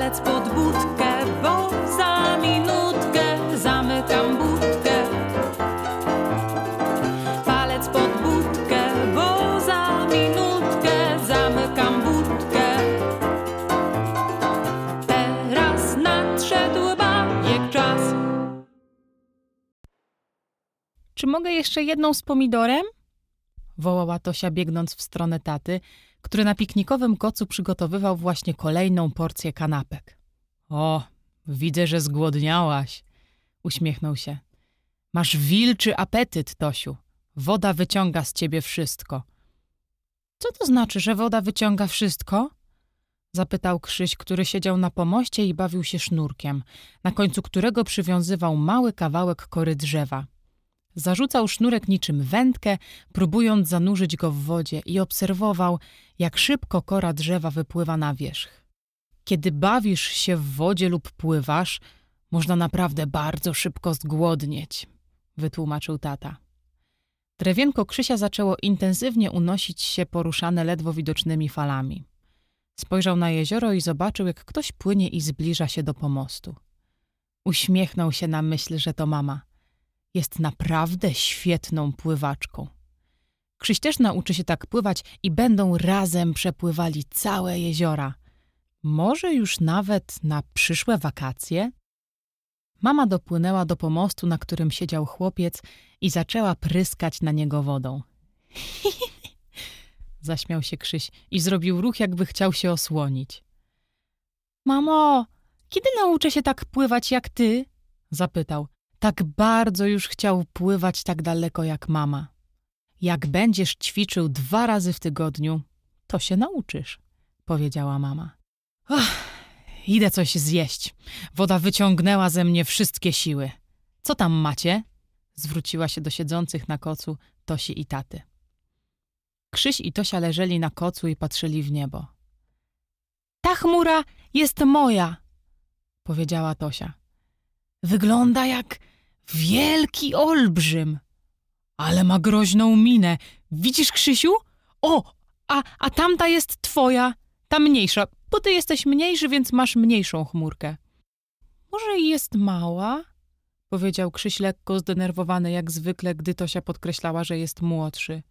palec pod budkę, bo za minutkę zamykam budkę. Palec pod budkę, bo za minutkę zamykam budkę. Teraz nadszedł bajek czas. Czy mogę jeszcze jedną z pomidorem? Wołała Tosia biegnąc w stronę taty – który na piknikowym kocu przygotowywał właśnie kolejną porcję kanapek. O, widzę, że zgłodniałaś, uśmiechnął się. Masz wilczy apetyt, Tosiu. Woda wyciąga z ciebie wszystko. Co to znaczy, że woda wyciąga wszystko? Zapytał Krzyś, który siedział na pomoście i bawił się sznurkiem, na końcu którego przywiązywał mały kawałek kory drzewa. Zarzucał sznurek niczym wędkę, próbując zanurzyć go w wodzie i obserwował, jak szybko kora drzewa wypływa na wierzch. Kiedy bawisz się w wodzie lub pływasz, można naprawdę bardzo szybko zgłodnieć, wytłumaczył tata. Drewienko Krzysia zaczęło intensywnie unosić się poruszane ledwo widocznymi falami. Spojrzał na jezioro i zobaczył, jak ktoś płynie i zbliża się do pomostu. Uśmiechnął się na myśl, że to mama jest naprawdę świetną pływaczką. Krzyś też nauczy się tak pływać i będą razem przepływali całe jeziora. Może już nawet na przyszłe wakacje? Mama dopłynęła do pomostu, na którym siedział chłopiec i zaczęła pryskać na niego wodą. Zaśmiał się Krzyś i zrobił ruch, jakby chciał się osłonić. Mamo, kiedy nauczę się tak pływać jak ty? Zapytał, tak bardzo już chciał pływać tak daleko jak mama. Jak będziesz ćwiczył dwa razy w tygodniu, to się nauczysz, powiedziała mama. Ach, idę coś zjeść. Woda wyciągnęła ze mnie wszystkie siły. Co tam macie? Zwróciła się do siedzących na kocu Tosi i taty. Krzyś i Tosia leżeli na kocu i patrzyli w niebo. Ta chmura jest moja, powiedziała Tosia. Wygląda jak Wielki olbrzym. Ale ma groźną minę. Widzisz, Krzysiu? O, a, a tamta jest twoja, ta mniejsza, bo ty jesteś mniejszy, więc masz mniejszą chmurkę. Może i jest mała? Powiedział Krzyś lekko zdenerwowany jak zwykle, gdy Tosia podkreślała, że jest młodszy.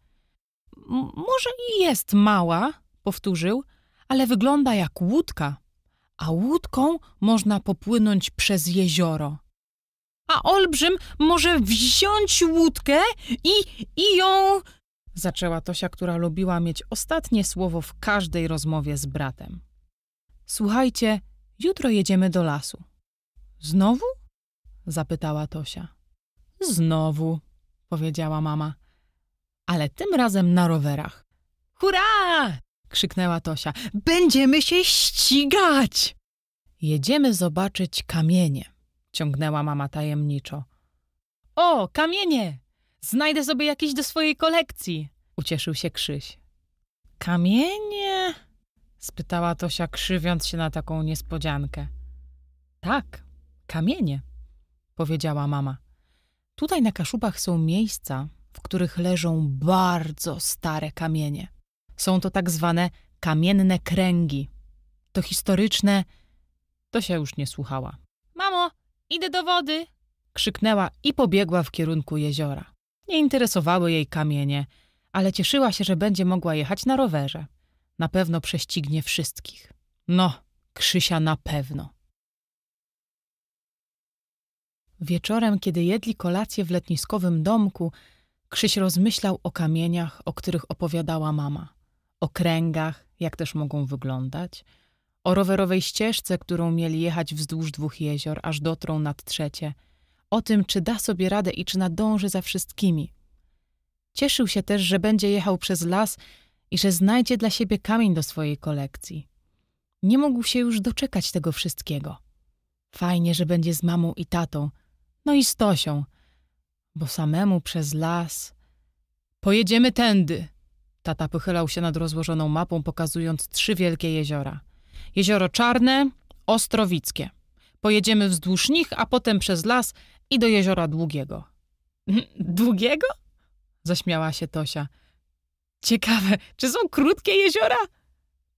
może i jest mała, powtórzył, ale wygląda jak łódka. A łódką można popłynąć przez jezioro a olbrzym może wziąć łódkę i, i ją. Zaczęła Tosia, która lubiła mieć ostatnie słowo w każdej rozmowie z bratem. Słuchajcie, jutro jedziemy do lasu. Znowu? zapytała Tosia. Znowu, powiedziała mama. Ale tym razem na rowerach. Hurra! krzyknęła Tosia. Będziemy się ścigać! Jedziemy zobaczyć kamienie ciągnęła mama tajemniczo. O, kamienie! Znajdę sobie jakieś do swojej kolekcji, ucieszył się Krzyś. Kamienie? spytała Tosia, krzywiąc się na taką niespodziankę. Tak, kamienie, powiedziała mama. Tutaj na kaszubach są miejsca, w których leżą bardzo stare kamienie. Są to tak zwane kamienne kręgi. To historyczne. To się już nie słuchała. Idę do wody! krzyknęła i pobiegła w kierunku jeziora. Nie interesowały jej kamienie, ale cieszyła się, że będzie mogła jechać na rowerze. Na pewno prześcignie wszystkich. No, Krzysia na pewno. Wieczorem, kiedy jedli kolację w letniskowym domku, Krzyś rozmyślał o kamieniach, o których opowiadała mama. O kręgach, jak też mogą wyglądać – o rowerowej ścieżce, którą mieli jechać wzdłuż dwóch jezior, aż dotrą nad trzecie, o tym, czy da sobie radę i czy nadąży za wszystkimi. Cieszył się też, że będzie jechał przez las i że znajdzie dla siebie kamień do swojej kolekcji. Nie mógł się już doczekać tego wszystkiego. Fajnie, że będzie z mamą i tatą, no i z Tosią, bo samemu przez las. Pojedziemy tędy! Tata pochylał się nad rozłożoną mapą, pokazując trzy wielkie jeziora. Jezioro Czarne, Ostrowickie. Pojedziemy wzdłuż nich, a potem przez las i do jeziora Długiego. Długiego? Zaśmiała się Tosia. Ciekawe, czy są krótkie jeziora?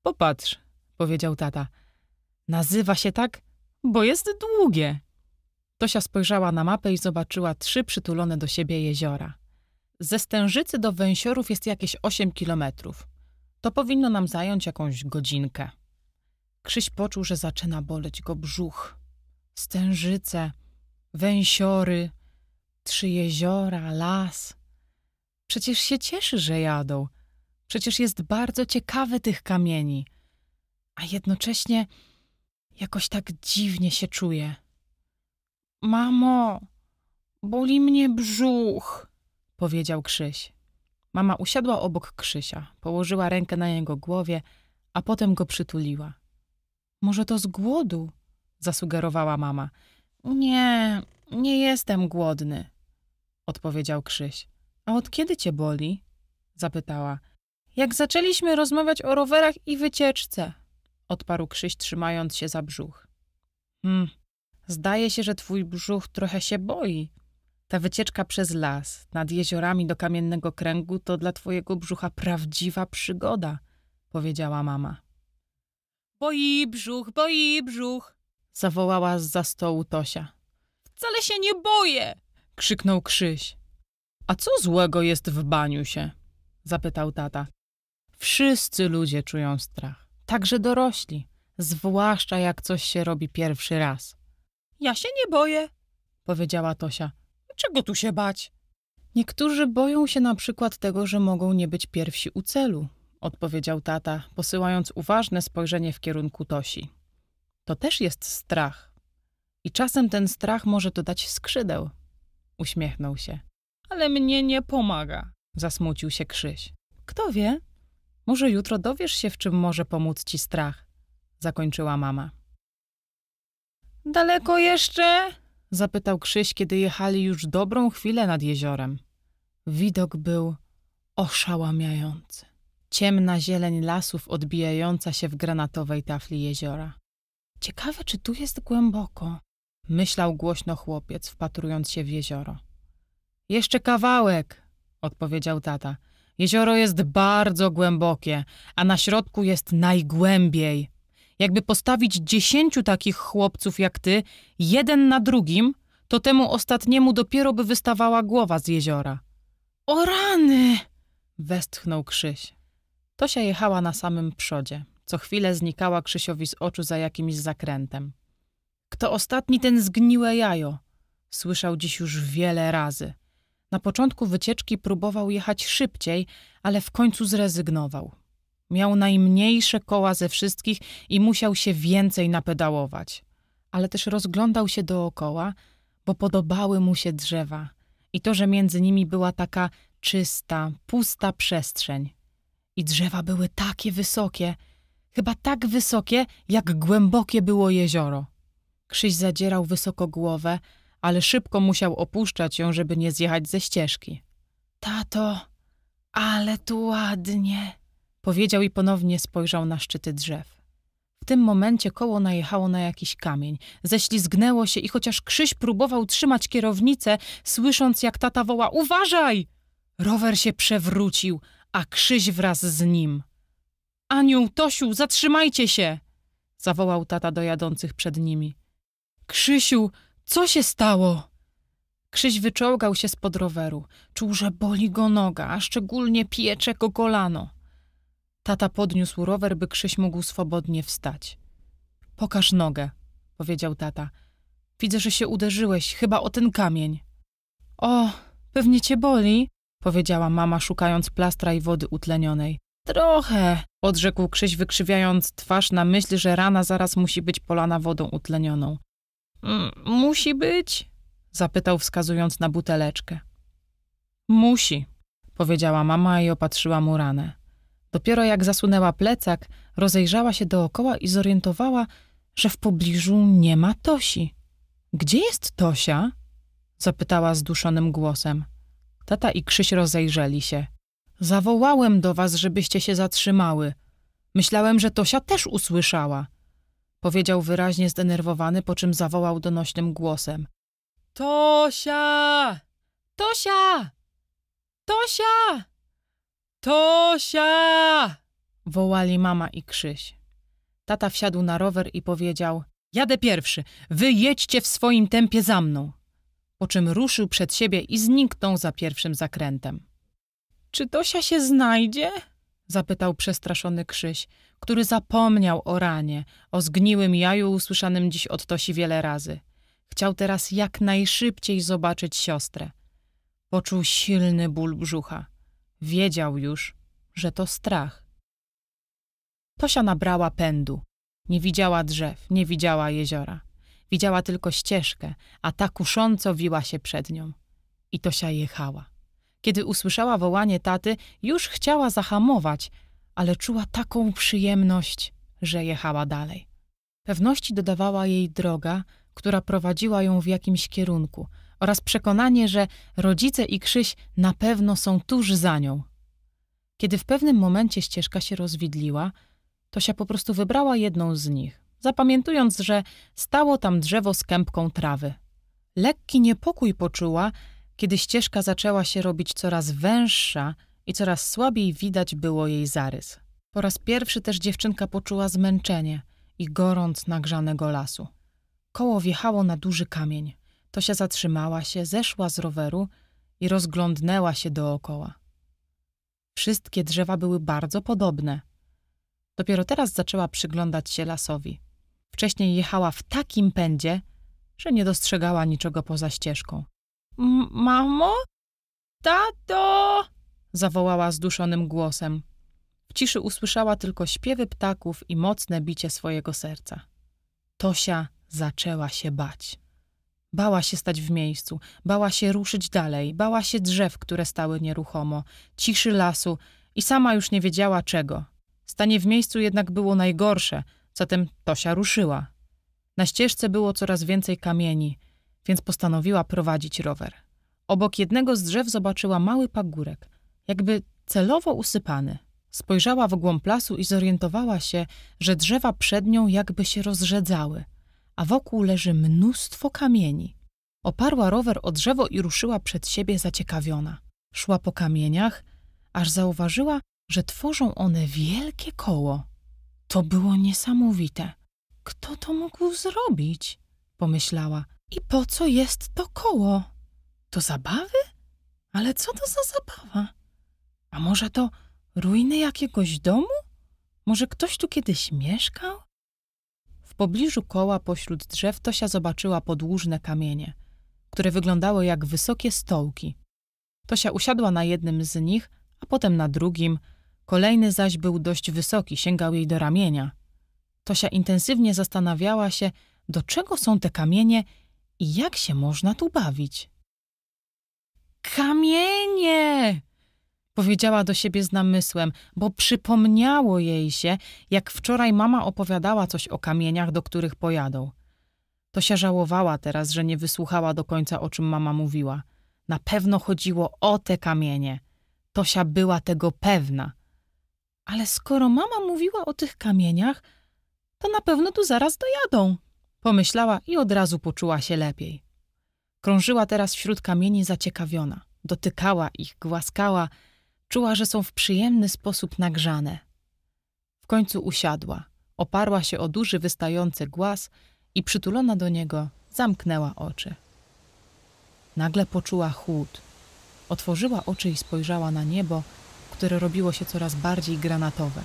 Popatrz, powiedział tata. Nazywa się tak, bo jest długie. Tosia spojrzała na mapę i zobaczyła trzy przytulone do siebie jeziora. Ze Stężycy do Węsiorów jest jakieś 8 kilometrów. To powinno nam zająć jakąś godzinkę. Krzyś poczuł, że zaczyna boleć go brzuch, stężyce, węsiory, trzy jeziora, las. Przecież się cieszy, że jadą. Przecież jest bardzo ciekawy tych kamieni. A jednocześnie jakoś tak dziwnie się czuje. Mamo, boli mnie brzuch, powiedział Krzyś. Mama usiadła obok Krzysia, położyła rękę na jego głowie, a potem go przytuliła. Może to z głodu? zasugerowała mama. Nie, nie jestem głodny, odpowiedział Krzyś. A od kiedy cię boli? zapytała. Jak zaczęliśmy rozmawiać o rowerach i wycieczce, odparł Krzyś, trzymając się za brzuch. Hm, zdaje się, że twój brzuch trochę się boi. Ta wycieczka przez las, nad jeziorami do kamiennego kręgu, to dla twojego brzucha prawdziwa przygoda, powiedziała mama. Boi brzuch, boi brzuch! zawołała z za stołu Tosia. Wcale się nie boję! krzyknął Krzyś. A co złego jest w baniu się? zapytał tata. Wszyscy ludzie czują strach, także dorośli, zwłaszcza jak coś się robi pierwszy raz. Ja się nie boję, powiedziała Tosia. Czego tu się bać? Niektórzy boją się na przykład tego, że mogą nie być pierwsi u celu, odpowiedział tata, posyłając uważne spojrzenie w kierunku Tosi. To też jest strach. I czasem ten strach może dodać skrzydeł. Uśmiechnął się. Ale mnie nie pomaga, zasmucił się Krzyś. Kto wie? Może jutro dowiesz się, w czym może pomóc ci strach, zakończyła mama. Daleko jeszcze? zapytał Krzyś, kiedy jechali już dobrą chwilę nad jeziorem. Widok był oszałamiający ciemna zieleń lasów odbijająca się w granatowej tafli jeziora. Ciekawe, czy tu jest głęboko, myślał głośno chłopiec, wpatrując się w jezioro. Jeszcze kawałek, odpowiedział tata. Jezioro jest bardzo głębokie, a na środku jest najgłębiej. Jakby postawić dziesięciu takich chłopców jak ty, jeden na drugim, to temu ostatniemu dopiero by wystawała głowa z jeziora. O rany! westchnął Krzyś. Tosia jechała na samym przodzie. Co chwilę znikała Krzysiowi z oczu za jakimś zakrętem. Kto ostatni, ten zgniłe jajo. Słyszał dziś już wiele razy. Na początku wycieczki próbował jechać szybciej, ale w końcu zrezygnował. Miał najmniejsze koła ze wszystkich i musiał się więcej napedałować. Ale też rozglądał się dookoła, bo podobały mu się drzewa i to, że między nimi była taka czysta, pusta przestrzeń. I drzewa były takie wysokie, chyba tak wysokie, jak głębokie było jezioro. Krzyś zadzierał wysoko głowę, ale szybko musiał opuszczać ją, żeby nie zjechać ze ścieżki. Tato, ale tu ładnie, powiedział i ponownie spojrzał na szczyty drzew. W tym momencie koło najechało na jakiś kamień, ześlizgnęło się i chociaż Krzyś próbował trzymać kierownicę, słysząc jak tata woła: Uważaj! Rower się przewrócił, a Krzyś wraz z nim. Aniu, Tosiu, zatrzymajcie się! zawołał tata do jadących przed nimi. Krzysiu, co się stało? Krzyś wyczołgał się spod roweru. Czuł, że boli go noga, a szczególnie piecze go kolano. Tata podniósł rower, by Krzyś mógł swobodnie wstać. Pokaż nogę, powiedział tata. Widzę, że się uderzyłeś, chyba o ten kamień. O, pewnie cię boli, powiedziała mama, szukając plastra i wody utlenionej. Trochę, odrzekł Krzyś, wykrzywiając twarz na myśl, że rana zaraz musi być polana wodą utlenioną. Mm, musi być? zapytał, wskazując na buteleczkę. Musi, powiedziała mama i opatrzyła mu ranę. Dopiero jak zasunęła plecak, rozejrzała się dookoła i zorientowała, że w pobliżu nie ma Tosi. Gdzie jest Tosia? zapytała zduszonym głosem. Tata i Krzyś rozejrzeli się. Zawołałem do was, żebyście się zatrzymały. Myślałem, że Tosia też usłyszała. Powiedział wyraźnie zdenerwowany, po czym zawołał donośnym głosem. Tosia! Tosia! Tosia! Tosia! Wołali mama i Krzyś. Tata wsiadł na rower i powiedział: Jadę pierwszy, wy jedźcie w swoim tempie za mną po czym ruszył przed siebie i zniknął za pierwszym zakrętem. Czy Tosia się znajdzie? zapytał przestraszony Krzyś, który zapomniał o ranie, o zgniłym jaju usłyszanym dziś od Tosi wiele razy. Chciał teraz jak najszybciej zobaczyć siostrę. Poczuł silny ból brzucha. Wiedział już, że to strach. Tosia nabrała pędu. Nie widziała drzew, nie widziała jeziora. Widziała tylko ścieżkę, a ta kusząco wiła się przed nią. I Tosia jechała. Kiedy usłyszała wołanie taty, już chciała zahamować, ale czuła taką przyjemność, że jechała dalej. Pewności dodawała jej droga, która prowadziła ją w jakimś kierunku oraz przekonanie, że rodzice i Krzyś na pewno są tuż za nią. Kiedy w pewnym momencie ścieżka się rozwidliła, Tosia po prostu wybrała jedną z nich zapamiętując, że stało tam drzewo z kępką trawy. Lekki niepokój poczuła, kiedy ścieżka zaczęła się robić coraz węższa i coraz słabiej widać było jej zarys. Po raz pierwszy też dziewczynka poczuła zmęczenie i gorąc nagrzanego lasu. Koło wjechało na duży kamień. Tosia zatrzymała się, zeszła z roweru i rozglądnęła się dookoła. Wszystkie drzewa były bardzo podobne. Dopiero teraz zaczęła przyglądać się lasowi. Wcześniej jechała w takim pędzie, że nie dostrzegała niczego poza ścieżką. Mamo? Tato! zawołała zduszonym głosem. W ciszy usłyszała tylko śpiewy ptaków i mocne bicie swojego serca. Tosia zaczęła się bać. Bała się stać w miejscu, bała się ruszyć dalej, bała się drzew, które stały nieruchomo, ciszy lasu i sama już nie wiedziała czego. Stanie w miejscu jednak było najgorsze – Zatem Tosia ruszyła. Na ścieżce było coraz więcej kamieni, więc postanowiła prowadzić rower. Obok jednego z drzew zobaczyła mały pagórek, jakby celowo usypany. Spojrzała w głąb lasu i zorientowała się, że drzewa przed nią jakby się rozrzedzały, a wokół leży mnóstwo kamieni. Oparła rower o drzewo i ruszyła przed siebie zaciekawiona. Szła po kamieniach, aż zauważyła, że tworzą one wielkie koło. To było niesamowite. Kto to mógł zrobić? Pomyślała. I po co jest to koło? To zabawy? Ale co to za zabawa? A może to ruiny jakiegoś domu? Może ktoś tu kiedyś mieszkał? W pobliżu koła pośród drzew Tosia zobaczyła podłużne kamienie, które wyglądały jak wysokie stołki. Tosia usiadła na jednym z nich, a potem na drugim, Kolejny zaś był dość wysoki, sięgał jej do ramienia. Tosia intensywnie zastanawiała się, do czego są te kamienie i jak się można tu bawić. Kamienie! Powiedziała do siebie z namysłem, bo przypomniało jej się, jak wczoraj mama opowiadała coś o kamieniach, do których pojadą. Tosia żałowała teraz, że nie wysłuchała do końca, o czym mama mówiła. Na pewno chodziło o te kamienie. Tosia była tego pewna. Ale skoro mama mówiła o tych kamieniach, to na pewno tu zaraz dojadą, pomyślała i od razu poczuła się lepiej. Krążyła teraz wśród kamieni zaciekawiona, dotykała ich, głaskała, czuła, że są w przyjemny sposób nagrzane. W końcu usiadła, oparła się o duży wystający głaz i przytulona do niego zamknęła oczy. Nagle poczuła chłód. Otworzyła oczy i spojrzała na niebo, które robiło się coraz bardziej granatowe.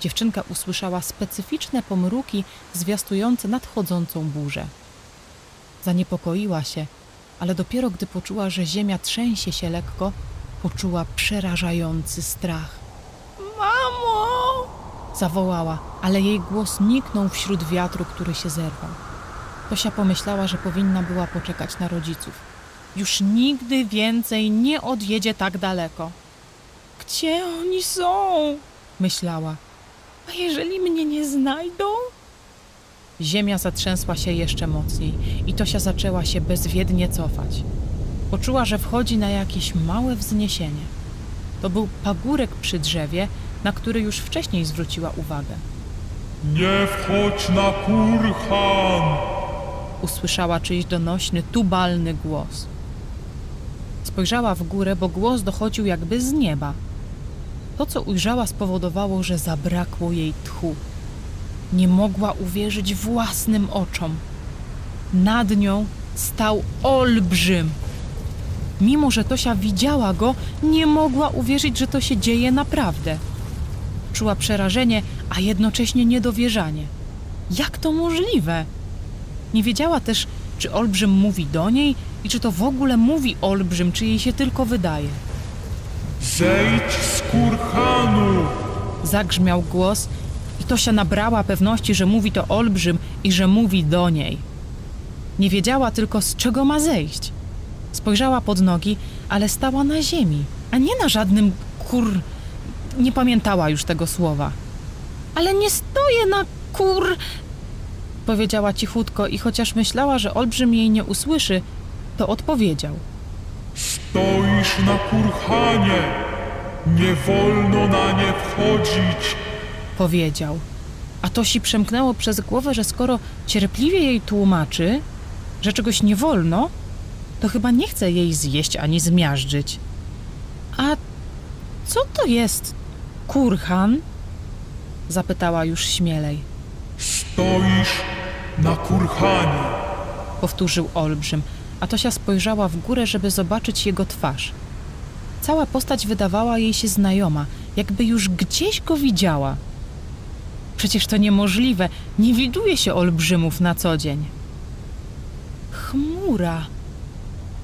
Dziewczynka usłyszała specyficzne pomruki zwiastujące nadchodzącą burzę. Zaniepokoiła się, ale dopiero gdy poczuła, że ziemia trzęsie się lekko, poczuła przerażający strach. Mamo! Zawołała, ale jej głos niknął wśród wiatru, który się zerwał. Tosia pomyślała, że powinna była poczekać na rodziców. Już nigdy więcej nie odjedzie tak daleko. Gdzie oni są? myślała. A jeżeli mnie nie znajdą? Ziemia zatrzęsła się jeszcze mocniej i Tosia zaczęła się bezwiednie cofać. Poczuła, że wchodzi na jakieś małe wzniesienie. To był pagórek przy drzewie, na który już wcześniej zwróciła uwagę. Nie wchodź na kurhan! Usłyszała czyjś donośny, tubalny głos. Spojrzała w górę, bo głos dochodził jakby z nieba – to, co ujrzała, spowodowało, że zabrakło jej tchu. Nie mogła uwierzyć własnym oczom. Nad nią stał olbrzym. Mimo, że Tosia widziała go, nie mogła uwierzyć, że to się dzieje naprawdę. Czuła przerażenie, a jednocześnie niedowierzanie. Jak to możliwe? Nie wiedziała też, czy olbrzym mówi do niej i czy to w ogóle mówi olbrzym, czy jej się tylko wydaje. Zejdź z kurhanu! Zagrzmiał głos i Tosia nabrała pewności, że mówi to olbrzym i że mówi do niej. Nie wiedziała tylko, z czego ma zejść. Spojrzała pod nogi, ale stała na ziemi, a nie na żadnym kur... Nie pamiętała już tego słowa. Ale nie stoję na kur... Powiedziała cichutko i chociaż myślała, że olbrzym jej nie usłyszy, to odpowiedział. Stoisz na kurhanie! Nie wolno na nie wchodzić, powiedział. A Tosi przemknęło przez głowę, że skoro cierpliwie jej tłumaczy, że czegoś nie wolno, to chyba nie chce jej zjeść ani zmiażdżyć. A co to jest kurhan? Zapytała już śmielej. Stoisz na kurhanie, powtórzył olbrzym, a Tosia spojrzała w górę, żeby zobaczyć jego twarz – Cała postać wydawała jej się znajoma, jakby już gdzieś go widziała. Przecież to niemożliwe, nie widuje się olbrzymów na co dzień. Chmura,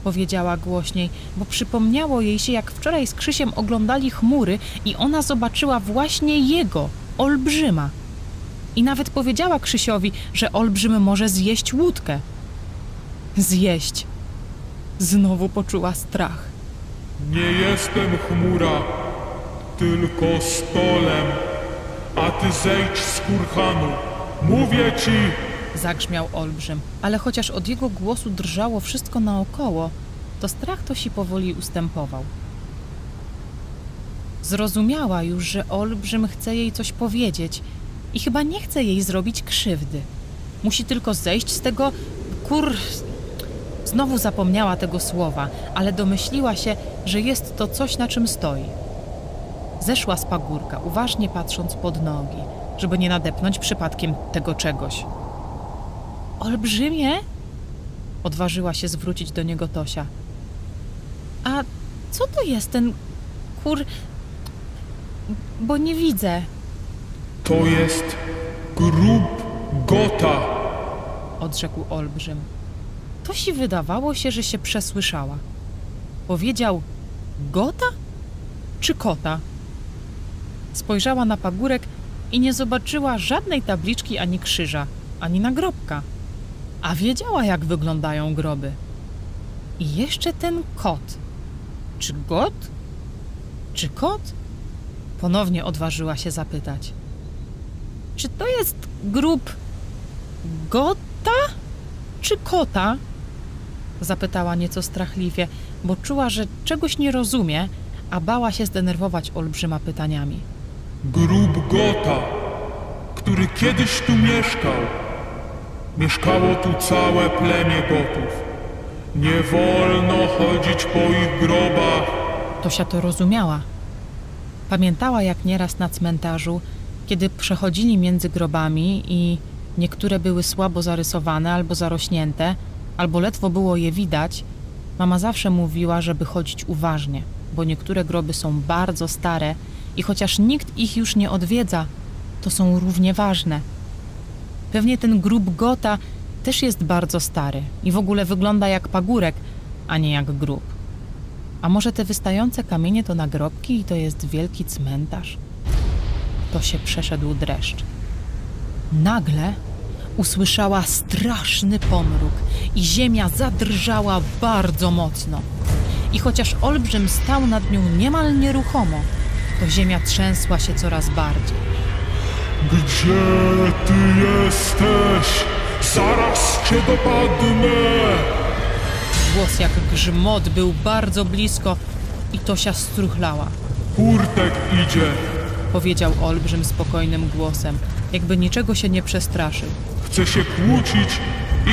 powiedziała głośniej, bo przypomniało jej się, jak wczoraj z Krzysiem oglądali chmury i ona zobaczyła właśnie jego, olbrzyma. I nawet powiedziała Krzysiowi, że olbrzym może zjeść łódkę. Zjeść. Znowu poczuła strach. Nie jestem chmura, tylko stolem, a ty zejdź z kurhanu. Mówię ci! Zagrzmiał olbrzym, ale chociaż od jego głosu drżało wszystko naokoło, to strach to się powoli ustępował. Zrozumiała już, że olbrzym chce jej coś powiedzieć i chyba nie chce jej zrobić krzywdy. Musi tylko zejść z tego kur... Znowu zapomniała tego słowa, ale domyśliła się, że jest to coś, na czym stoi. Zeszła z pagórka, uważnie patrząc pod nogi, żeby nie nadepnąć przypadkiem tego czegoś. Olbrzymie? Odważyła się zwrócić do niego Tosia. A co to jest ten kur. Bo nie widzę. To jest grób Gota, odrzekł Olbrzym. Tosi wydawało się, że się przesłyszała. Powiedział gota czy kota? Spojrzała na pagórek i nie zobaczyła żadnej tabliczki ani krzyża, ani nagrobka. A wiedziała, jak wyglądają groby. I jeszcze ten kot. Czy got? Czy kot? Ponownie odważyła się zapytać. Czy to jest grób gota czy kota? Zapytała nieco strachliwie, bo czuła, że czegoś nie rozumie, a bała się zdenerwować olbrzyma pytaniami. Grób Gota, który kiedyś tu mieszkał. Mieszkało tu całe plemię Gotów. Nie wolno chodzić po ich grobach. Tosia to rozumiała. Pamiętała jak nieraz na cmentarzu, kiedy przechodzili między grobami i niektóre były słabo zarysowane albo zarośnięte – albo ledwo było je widać, mama zawsze mówiła, żeby chodzić uważnie, bo niektóre groby są bardzo stare i chociaż nikt ich już nie odwiedza, to są równie ważne. Pewnie ten grób Gota też jest bardzo stary i w ogóle wygląda jak pagórek, a nie jak grób. A może te wystające kamienie to nagrobki i to jest wielki cmentarz? To się przeszedł dreszcz. Nagle usłyszała straszny pomruk i ziemia zadrżała bardzo mocno. I chociaż olbrzym stał nad nią niemal nieruchomo, to ziemia trzęsła się coraz bardziej. Gdzie ty jesteś? Zaraz cię dopadnę! Głos jak grzmot był bardzo blisko i Tosia struchlała. Kurtek idzie! Powiedział olbrzym spokojnym głosem, jakby niczego się nie przestraszył. Chce się kłócić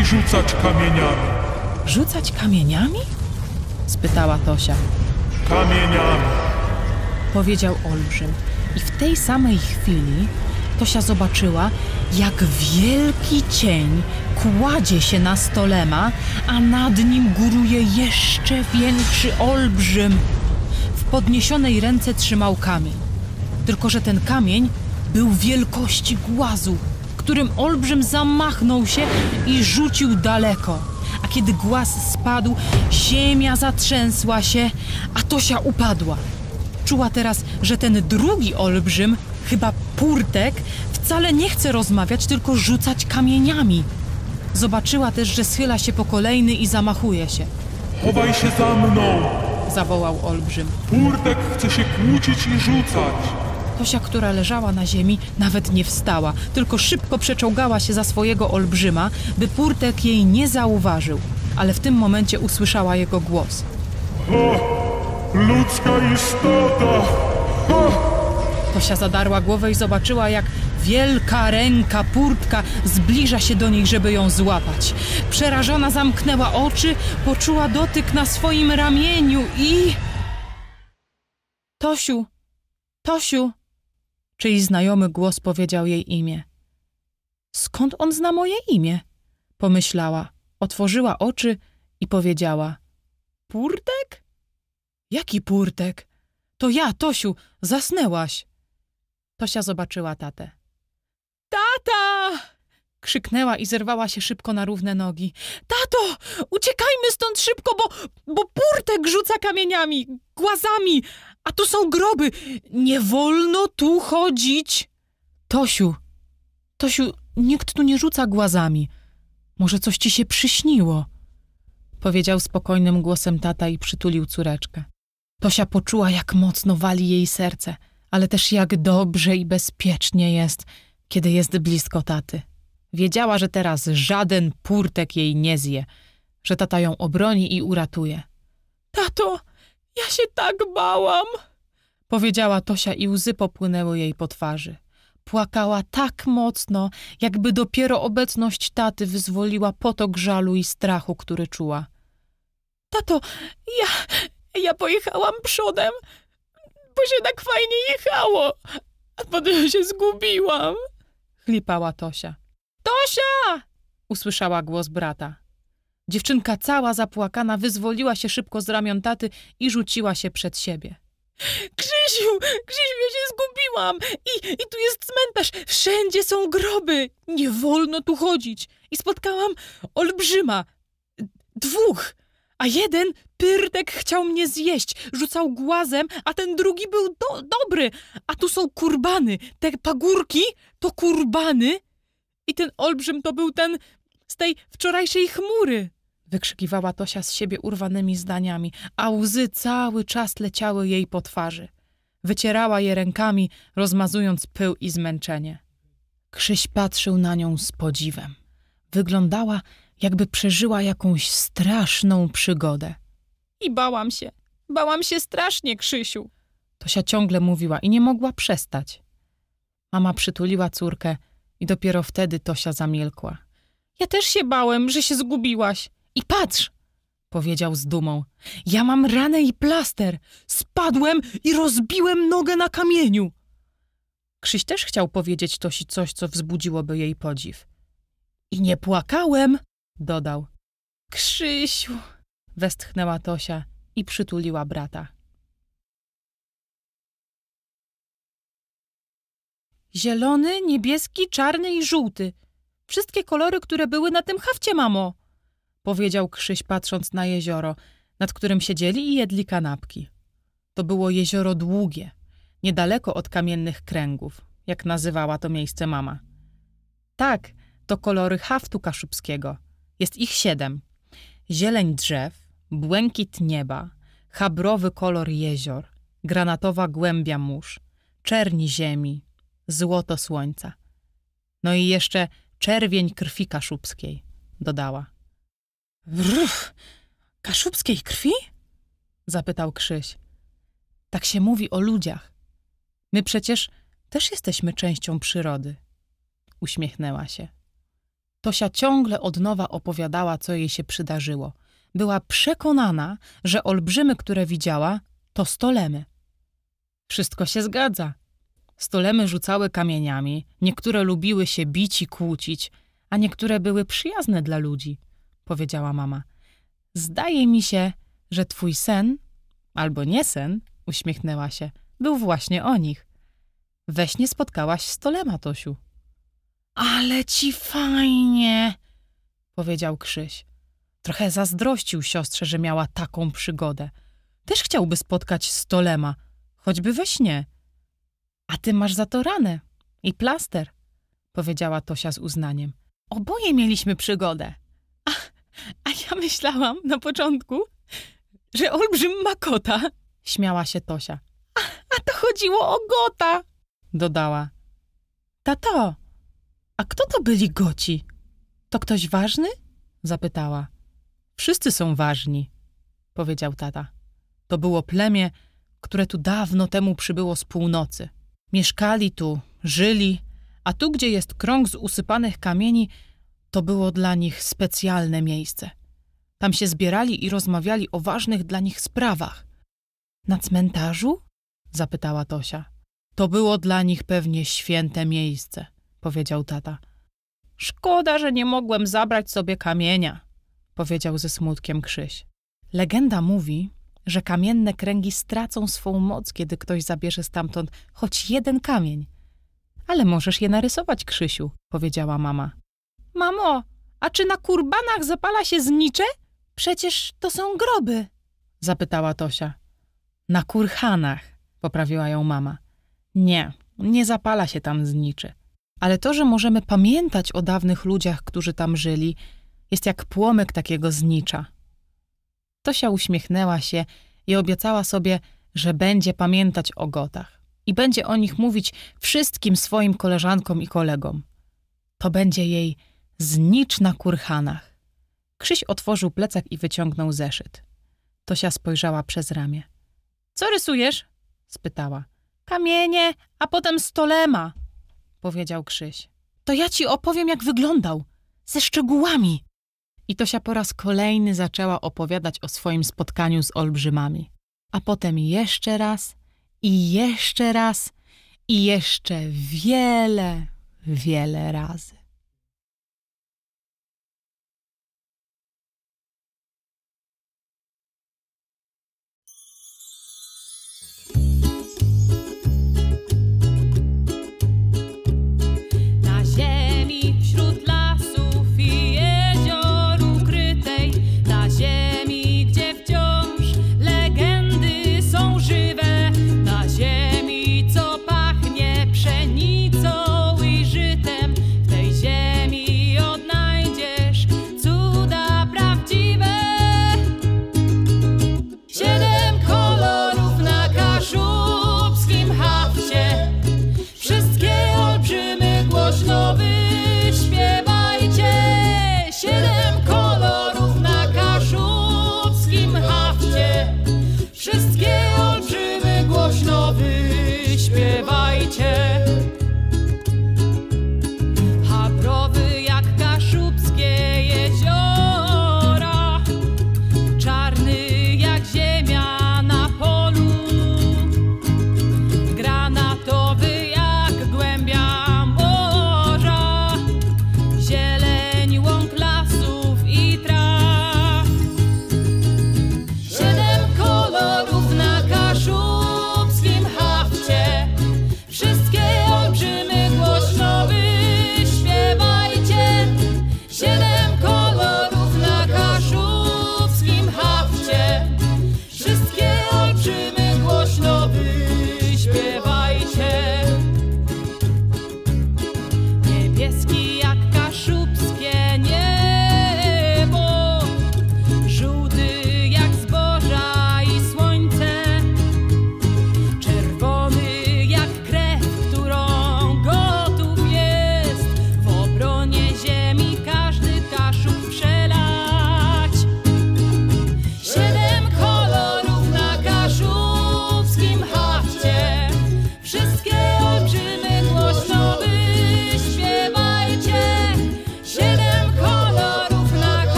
i rzucać kamieniami. Rzucać kamieniami? spytała Tosia. Kamieniami, powiedział olbrzym. I w tej samej chwili Tosia zobaczyła, jak wielki cień kładzie się na stolema, a nad nim góruje jeszcze większy olbrzym. W podniesionej ręce trzymał kamień. Tylko, że ten kamień był wielkości głazu, którym olbrzym zamachnął się i rzucił daleko. A kiedy głaz spadł, ziemia zatrzęsła się, a Tosia upadła. Czuła teraz, że ten drugi olbrzym, chyba Purtek, wcale nie chce rozmawiać, tylko rzucać kamieniami. Zobaczyła też, że schyla się po kolejny i zamachuje się. Chowaj się za mną! zawołał olbrzym. Purtek chce się kłócić i rzucać. Tosia, która leżała na ziemi, nawet nie wstała, tylko szybko przeczołgała się za swojego olbrzyma, by Purtek jej nie zauważył. Ale w tym momencie usłyszała jego głos. O, ludzka istota! O! Tosia zadarła głowę i zobaczyła, jak wielka ręka purtka zbliża się do nich, żeby ją złapać. Przerażona zamknęła oczy, poczuła dotyk na swoim ramieniu i. Tosiu! Tosiu! czyj znajomy głos powiedział jej imię. Skąd on zna moje imię? Pomyślała, otworzyła oczy i powiedziała. Purtek? Jaki purtek? To ja, Tosiu, zasnęłaś. Tosia zobaczyła tatę. Tata! Krzyknęła i zerwała się szybko na równe nogi. Tato, uciekajmy stąd szybko, bo, bo purtek rzuca kamieniami, głazami, a tu są groby! Nie wolno tu chodzić! Tosiu, Tosiu, nikt tu nie rzuca głazami. Może coś ci się przyśniło? Powiedział spokojnym głosem tata i przytulił córeczkę. Tosia poczuła, jak mocno wali jej serce, ale też jak dobrze i bezpiecznie jest, kiedy jest blisko taty. Wiedziała, że teraz żaden purtek jej nie zje, że tata ją obroni i uratuje. Tato! Ja się tak bałam, powiedziała Tosia i łzy popłynęły jej po twarzy. Płakała tak mocno, jakby dopiero obecność taty wyzwoliła potok żalu i strachu, który czuła. Tato, ja, ja pojechałam przodem, bo się tak fajnie jechało, a potem się zgubiłam, chlipała Tosia. Tosia! usłyszała głos brata. Dziewczynka cała zapłakana wyzwoliła się szybko z ramion taty i rzuciła się przed siebie. Krzysiu, Krzysiu, ja się zgubiłam I, i tu jest cmentarz, wszędzie są groby, nie wolno tu chodzić. I spotkałam olbrzyma, dwóch, a jeden pyrtek chciał mnie zjeść, rzucał głazem, a ten drugi był do, dobry. A tu są kurbany, te pagórki to kurbany i ten olbrzym to był ten z tej wczorajszej chmury wykrzykiwała Tosia z siebie urwanymi zdaniami, a łzy cały czas leciały jej po twarzy. Wycierała je rękami, rozmazując pył i zmęczenie. Krzyś patrzył na nią z podziwem. Wyglądała, jakby przeżyła jakąś straszną przygodę. I bałam się. Bałam się strasznie, Krzysiu. Tosia ciągle mówiła i nie mogła przestać. Mama przytuliła córkę i dopiero wtedy Tosia zamilkła. Ja też się bałem, że się zgubiłaś. I patrz, powiedział z dumą, ja mam ranę i plaster. Spadłem i rozbiłem nogę na kamieniu. Krzyś też chciał powiedzieć Tosi coś, co wzbudziłoby jej podziw. I nie płakałem, dodał. Krzysiu, westchnęła Tosia i przytuliła brata. Zielony, niebieski, czarny i żółty. Wszystkie kolory, które były na tym hafcie, mamo powiedział Krzyś patrząc na jezioro, nad którym siedzieli i jedli kanapki. To było jezioro długie, niedaleko od kamiennych kręgów, jak nazywała to miejsce mama. Tak, to kolory haftu kaszubskiego. Jest ich siedem. Zieleń drzew, błękit nieba, habrowy kolor jezior, granatowa głębia mórz, czerni ziemi, złoto słońca. No i jeszcze czerwień krwi kaszubskiej, dodała. Brrr, kaszubskiej krwi? Zapytał Krzyś. Tak się mówi o ludziach. My przecież też jesteśmy częścią przyrody. Uśmiechnęła się. Tosia ciągle od nowa opowiadała, co jej się przydarzyło. Była przekonana, że olbrzymy, które widziała, to stolemy. Wszystko się zgadza. Stolemy rzucały kamieniami, niektóre lubiły się bić i kłócić, a niektóre były przyjazne dla ludzi powiedziała mama. Zdaje mi się, że twój sen, albo nie sen, uśmiechnęła się, był właśnie o nich. We śnie spotkałaś stolema, Tosiu. Ale ci fajnie, powiedział Krzyś. Trochę zazdrościł siostrze, że miała taką przygodę. Też chciałby spotkać stolema, choćby we śnie. A ty masz za to ranę i plaster, powiedziała Tosia z uznaniem. Oboje mieliśmy przygodę. A ja myślałam na początku, że olbrzym ma kota, śmiała się Tosia. A, a to chodziło o gota, dodała. Tato, a kto to byli goci? To ktoś ważny? zapytała. Wszyscy są ważni, powiedział tata. To było plemię, które tu dawno temu przybyło z północy. Mieszkali tu, żyli, a tu, gdzie jest krąg z usypanych kamieni, to było dla nich specjalne miejsce. Tam się zbierali i rozmawiali o ważnych dla nich sprawach. Na cmentarzu? zapytała Tosia. To było dla nich pewnie święte miejsce, powiedział tata. Szkoda, że nie mogłem zabrać sobie kamienia, powiedział ze smutkiem Krzyś. Legenda mówi, że kamienne kręgi stracą swą moc, kiedy ktoś zabierze stamtąd choć jeden kamień. Ale możesz je narysować, Krzysiu, powiedziała mama. Mamo, a czy na kurbanach zapala się znicze? Przecież to są groby. Zapytała Tosia. Na kurhanach, poprawiła ją mama. Nie, nie zapala się tam zniczy. Ale to, że możemy pamiętać o dawnych ludziach, którzy tam żyli, jest jak płomyk takiego znicza. Tosia uśmiechnęła się i obiecała sobie, że będzie pamiętać o gotach i będzie o nich mówić wszystkim swoim koleżankom i kolegom. To będzie jej Znicz na kurhanach. Krzyś otworzył plecak i wyciągnął zeszyt. Tosia spojrzała przez ramię. Co rysujesz? spytała. Kamienie, a potem stolema, powiedział Krzyś. To ja ci opowiem, jak wyglądał. Ze szczegółami. I Tosia po raz kolejny zaczęła opowiadać o swoim spotkaniu z olbrzymami. A potem jeszcze raz i jeszcze raz i jeszcze wiele, wiele razy.